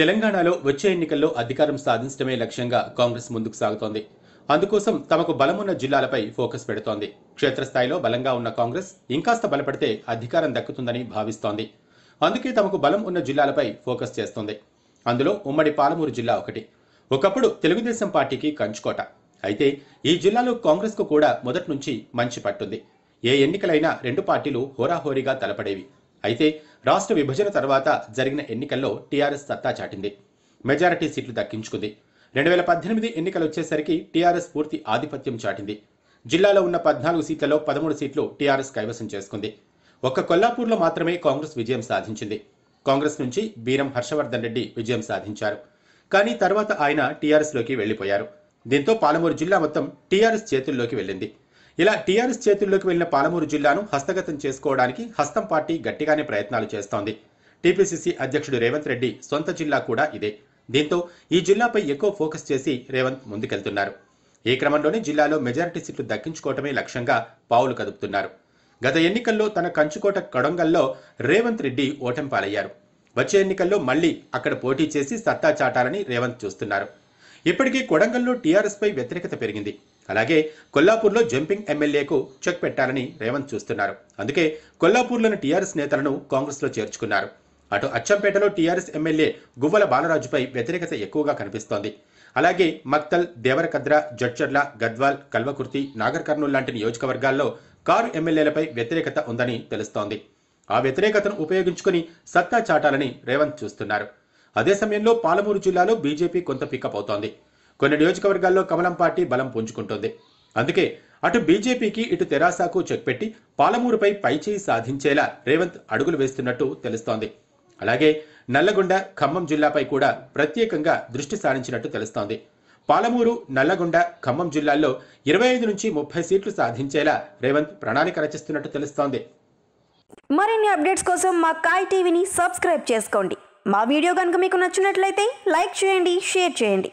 తెలంగాణలో వచ్చే ఎన్నికల్లో అధికారం సాధించడమే లక్ష్యంగా కాంగ్రెస్ ముందుకు సాగుతోంది అందుకోసం తమకు బలమున్న జిల్లాలపై ఫోకస్ పెడుతోంది క్షేత్రస్థాయిలో బలంగా ఉన్న కాంగ్రెస్ ఇంకాస్త బలపడితే అధికారం దక్కుతుందని భావిస్తోంది అందుకే తమకు బలం ఉన్న జిల్లాలపై ఫోకస్ చేస్తోంది అందులో ఉమ్మడి పాలమూరు జిల్లా ఒకటి ఒకప్పుడు తెలుగుదేశం పార్టీకి కంచుకోట అయితే ఈ జిల్లాలో కాంగ్రెస్కు కూడా మొదటి నుంచి మంచి పట్టుంది ఏ ఎన్నికలైనా రెండు పార్టీలు హోరాహోరీగా తలపడేవి అయితే రాష్ట్ర విభజన తర్వాత జరిగిన ఎన్నికల్లో టీఆర్ఎస్ సత్తా చాటింది మెజారిటీ సీట్లు దక్కించుకుంది రెండు వేల పద్దెనిమిది ఎన్నికలు వచ్చేసరికి టీఆర్ఎస్ పూర్తి ఆధిపత్యం చాటింది జిల్లాలో ఉన్న పద్నాలుగు సీట్లలో పదమూడు సీట్లు టీఆర్ఎస్ కైవసం చేసుకుంది ఒక్క కొల్లాపూర్లో మాత్రమే కాంగ్రెస్ విజయం సాధించింది కాంగ్రెస్ నుంచి బీరం హర్షవర్ధన్ రెడ్డి విజయం సాధించారు కానీ తర్వాత ఆయన టీఆర్ఎస్లోకి వెళ్లిపోయారు దీంతో పాలమూరు జిల్లా మొత్తం టీఆర్ఎస్ చేతుల్లోకి వెళ్ళింది ఇలా టీఆర్ఎస్ చేతుల్లోకి వెళ్లిన పాలమూరు జిల్లాను హస్తగతం చేసుకోవడానికి హస్తం పార్టీ గట్టిగానే ప్రయత్నాలు చేస్తోంది టీపీసీసీ అధ్యక్షుడు రేవంత్ రెడ్డి సొంత జిల్లా కూడా ఇదే దీంతో ఈ జిల్లాపై ఎక్కువ ఫోకస్ చేసి రేవంత్ ముందుకెళ్తున్నారు ఈ క్రమంలోనే జిల్లాలో మెజారిటీ సీట్లు దక్కించుకోవటమే లక్ష్యంగా పావులు కదుపుతున్నారు గత ఎన్నికల్లో తన కంచుకోట కడొంగల్లో రేవంత్ రెడ్డి పాలయ్యారు వచ్చే ఎన్నికల్లో మళ్లీ అక్కడ పోటీ చేసి సత్తా చాటాలని రేవంత్ చూస్తున్నారు ఇప్పటికీ కొడంగల్లో టీఆర్ఎస్పై వ్యతిరేకత పెరిగింది అలాగే కొల్లాపూర్లో జంపింగ్ ఎమ్మెల్యేకు చెక్ పెట్టాలని రేవంత్ చూస్తున్నారు అందుకే కొల్లాపూర్లోని టీఆర్ఎస్ నేతలను కాంగ్రెస్లో చేర్చుకున్నారు అటు అచ్చంపేటలో టీఆర్ఎస్ ఎమ్మెల్యే గువ్వల బాలరాజుపై వ్యతిరేకత ఎక్కువగా కనిపిస్తోంది అలాగే మక్తల్ దేవరకద్ర జడ్చర్ల గద్వాల్ కల్వకుర్తి నాగర్ కర్నూలు లాంటి నియోజకవర్గాల్లో కారు ఎమ్మెల్యేలపై వ్యతిరేకత ఉందని తెలుస్తోంది ఆ వ్యతిరేకతను ఉపయోగించుకుని సత్తా చాటాలని రేవంత్ చూస్తున్నారు అదే సమయంలో పాలమూరు జిల్లాలో బీజేపీ కొంత పికప్ అవుతోంది కొన్ని నియోజకవర్గాల్లో కమలం పార్టీ బలం పుంజుకుంటోంది అందుకే అటు బీజేపీకి ఇటు తెరాసాకు చెక్ పెట్టి పాలమూరుపై పైచేయి సాధించేలా రేవంత్ అడుగులు వేస్తున్నట్టు తెలుస్తోంది అలాగే నల్లగొండ ఖమ్మం జిల్లాపై కూడా ప్రత్యేకంగా దృష్టి సారించినట్టు తెలుస్తోంది పాలమూరు నల్లగొండ ఖమ్మం జిల్లాల్లో ఇరవై ఐదు నుంచి ముప్పై సీట్లు సాధించేలా రేవంత్ ప్రణాళిక రచిస్తున్నట్టు తెలుస్తోంది మరిన్ని అప్డేట్స్ కోసం మా కాయ్ టీవీని సబ్స్క్రైబ్ చేసుకోండి మా వీడియో కనుక మీకు నచ్చినట్లయితే లైక్ చేయండి షేర్ చేయండి